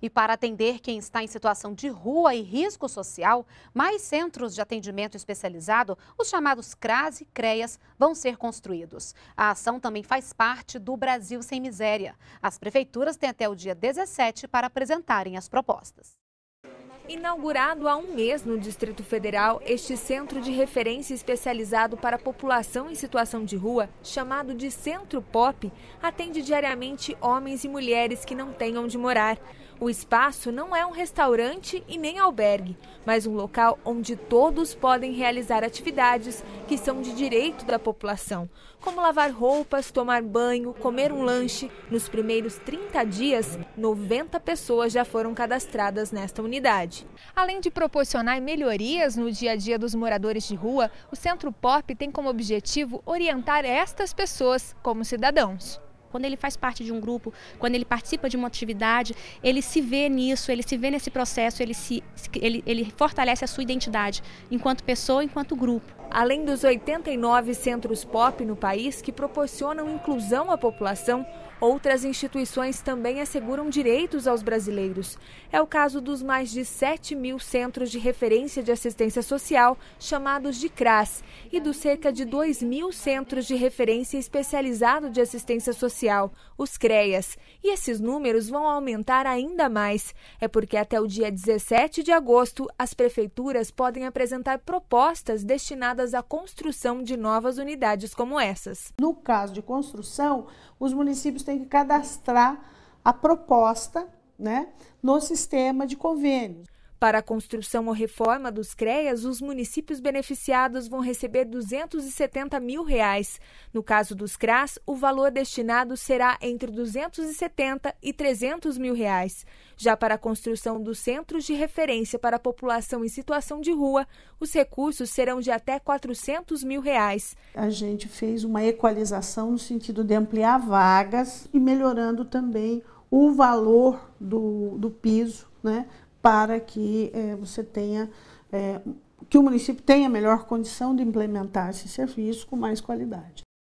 E para atender quem está em situação de rua e risco social, mais centros de atendimento especializado, os chamados CRAS e CREAS, vão ser construídos. A ação também faz parte do Brasil Sem Miséria. As prefeituras têm até o dia 17 para apresentarem as propostas. Inaugurado há um mês no Distrito Federal, este centro de referência especializado para a população em situação de rua, chamado de Centro Pop, atende diariamente homens e mulheres que não têm onde morar. O espaço não é um restaurante e nem albergue, mas um local onde todos podem realizar atividades que são de direito da população, como lavar roupas, tomar banho, comer um lanche. Nos primeiros 30 dias, 90 pessoas já foram cadastradas nesta unidade. Além de proporcionar melhorias no dia a dia dos moradores de rua, o Centro Pop tem como objetivo orientar estas pessoas como cidadãos quando ele faz parte de um grupo, quando ele participa de uma atividade, ele se vê nisso, ele se vê nesse processo, ele, se, ele, ele fortalece a sua identidade enquanto pessoa, enquanto grupo. Além dos 89 centros pop no país que proporcionam inclusão à população, Outras instituições também asseguram direitos aos brasileiros. É o caso dos mais de 7 mil centros de referência de assistência social, chamados de CRAS, e dos cerca de 2 mil centros de referência especializado de assistência social, os CREAS. E esses números vão aumentar ainda mais. É porque até o dia 17 de agosto, as prefeituras podem apresentar propostas destinadas à construção de novas unidades como essas. No caso de construção, os municípios tem que cadastrar a proposta né, no sistema de convênios. Para a construção ou reforma dos CREAS, os municípios beneficiados vão receber R$ 270 mil. Reais. No caso dos CRAS, o valor destinado será entre 270 e 300 mil reais. Já para a construção dos centros de referência para a população em situação de rua, os recursos serão de até 400 mil reais. A gente fez uma equalização no sentido de ampliar vagas e melhorando também o valor do, do piso, né? para que é, você tenha é, que o município tenha melhor condição de implementar esse serviço com mais qualidade.